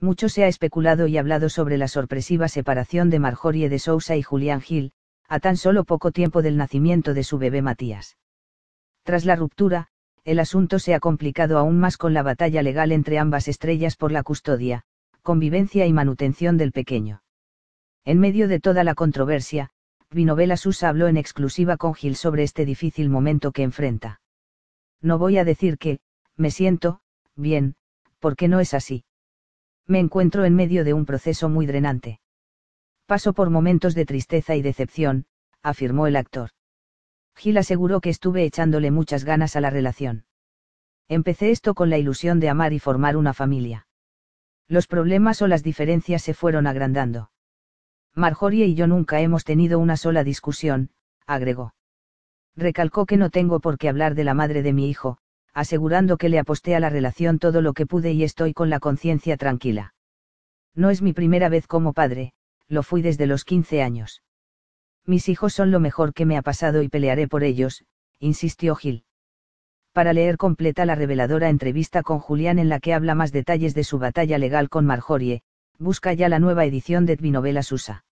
Mucho se ha especulado y hablado sobre la sorpresiva separación de Marjorie de Sousa y Julián Gil, a tan solo poco tiempo del nacimiento de su bebé Matías. Tras la ruptura, el asunto se ha complicado aún más con la batalla legal entre ambas estrellas por la custodia, convivencia y manutención del pequeño. En medio de toda la controversia, Vinovela Sousa habló en exclusiva con Gil sobre este difícil momento que enfrenta. No voy a decir que, me siento, bien, porque no es así me encuentro en medio de un proceso muy drenante. Paso por momentos de tristeza y decepción, afirmó el actor. Gil aseguró que estuve echándole muchas ganas a la relación. Empecé esto con la ilusión de amar y formar una familia. Los problemas o las diferencias se fueron agrandando. Marjorie y yo nunca hemos tenido una sola discusión, agregó. Recalcó que no tengo por qué hablar de la madre de mi hijo, asegurando que le aposté a la relación todo lo que pude y estoy con la conciencia tranquila. No es mi primera vez como padre, lo fui desde los 15 años. Mis hijos son lo mejor que me ha pasado y pelearé por ellos, insistió Gil. Para leer completa la reveladora entrevista con Julián en la que habla más detalles de su batalla legal con Marjorie, busca ya la nueva edición de Novela Susa.